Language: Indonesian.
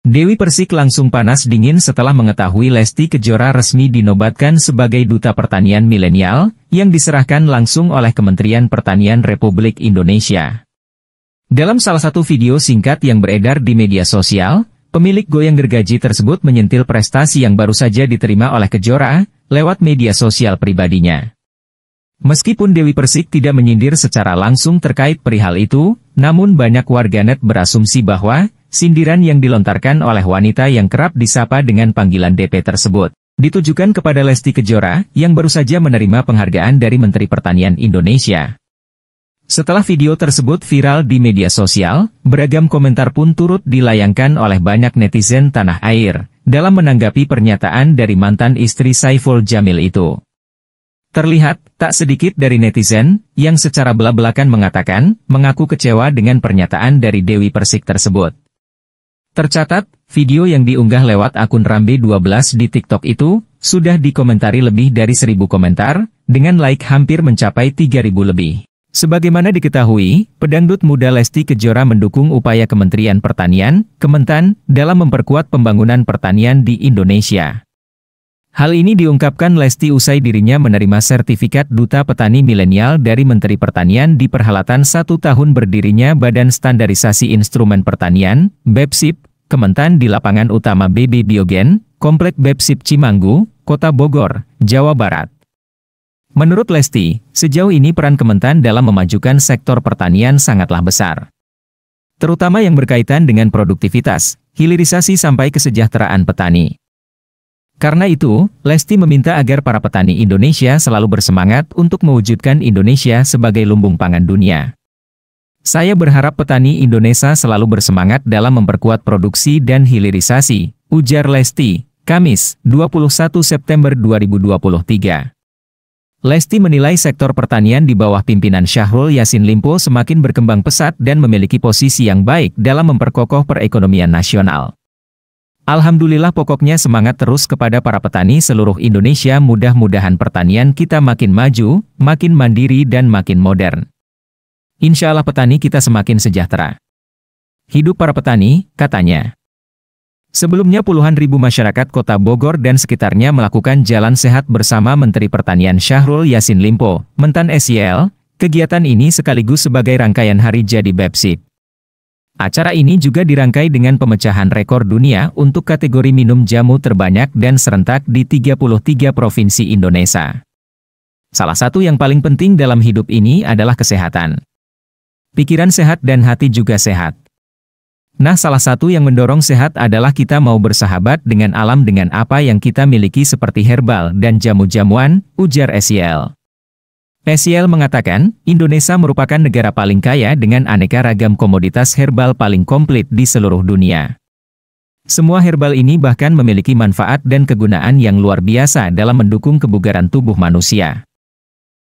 Dewi Persik langsung panas dingin setelah mengetahui Lesti Kejora resmi dinobatkan sebagai Duta Pertanian Milenial, yang diserahkan langsung oleh Kementerian Pertanian Republik Indonesia. Dalam salah satu video singkat yang beredar di media sosial, pemilik goyang gergaji tersebut menyentil prestasi yang baru saja diterima oleh Kejora, lewat media sosial pribadinya. Meskipun Dewi Persik tidak menyindir secara langsung terkait perihal itu, namun banyak warganet berasumsi bahwa, Sindiran yang dilontarkan oleh wanita yang kerap disapa dengan panggilan DP tersebut, ditujukan kepada Lesti Kejora, yang baru saja menerima penghargaan dari Menteri Pertanian Indonesia. Setelah video tersebut viral di media sosial, beragam komentar pun turut dilayangkan oleh banyak netizen tanah air, dalam menanggapi pernyataan dari mantan istri Saiful Jamil itu. Terlihat, tak sedikit dari netizen, yang secara belak-belakan mengatakan, mengaku kecewa dengan pernyataan dari Dewi Persik tersebut. Tercatat, video yang diunggah lewat akun Rambe12 di TikTok itu, sudah dikomentari lebih dari 1000 komentar, dengan like hampir mencapai 3000 lebih. Sebagaimana diketahui, pedangdut muda Lesti Kejora mendukung upaya Kementerian Pertanian, Kementan, dalam memperkuat pembangunan pertanian di Indonesia. Hal ini diungkapkan Lesti usai dirinya menerima sertifikat Duta Petani Milenial dari Menteri Pertanian di perhelatan satu tahun berdirinya Badan Standarisasi Instrumen Pertanian, BEPSIP, Kementan di lapangan utama BB Biogen, Komplek BEPSIP Cimanggu, Kota Bogor, Jawa Barat. Menurut Lesti, sejauh ini peran Kementan dalam memajukan sektor pertanian sangatlah besar. Terutama yang berkaitan dengan produktivitas, hilirisasi sampai kesejahteraan petani. Karena itu, Lesti meminta agar para petani Indonesia selalu bersemangat untuk mewujudkan Indonesia sebagai lumbung pangan dunia. Saya berharap petani Indonesia selalu bersemangat dalam memperkuat produksi dan hilirisasi, ujar Lesti, Kamis, 21 September 2023. Lesti menilai sektor pertanian di bawah pimpinan Syahrul Yasin Limpo semakin berkembang pesat dan memiliki posisi yang baik dalam memperkokoh perekonomian nasional. Alhamdulillah pokoknya semangat terus kepada para petani seluruh Indonesia mudah-mudahan pertanian kita makin maju, makin mandiri dan makin modern. Insya Allah petani kita semakin sejahtera. Hidup para petani, katanya. Sebelumnya puluhan ribu masyarakat kota Bogor dan sekitarnya melakukan jalan sehat bersama Menteri Pertanian Syahrul Yasin Limpo, Mentan SEL. kegiatan ini sekaligus sebagai rangkaian hari jadi Bepsip. Acara ini juga dirangkai dengan pemecahan rekor dunia untuk kategori minum jamu terbanyak dan serentak di 33 provinsi Indonesia. Salah satu yang paling penting dalam hidup ini adalah kesehatan. Pikiran sehat dan hati juga sehat. Nah, salah satu yang mendorong sehat adalah kita mau bersahabat dengan alam dengan apa yang kita miliki seperti herbal dan jamu-jamuan, ujar SEL. Pesiel mengatakan, Indonesia merupakan negara paling kaya dengan aneka ragam komoditas herbal paling komplit di seluruh dunia. Semua herbal ini bahkan memiliki manfaat dan kegunaan yang luar biasa dalam mendukung kebugaran tubuh manusia.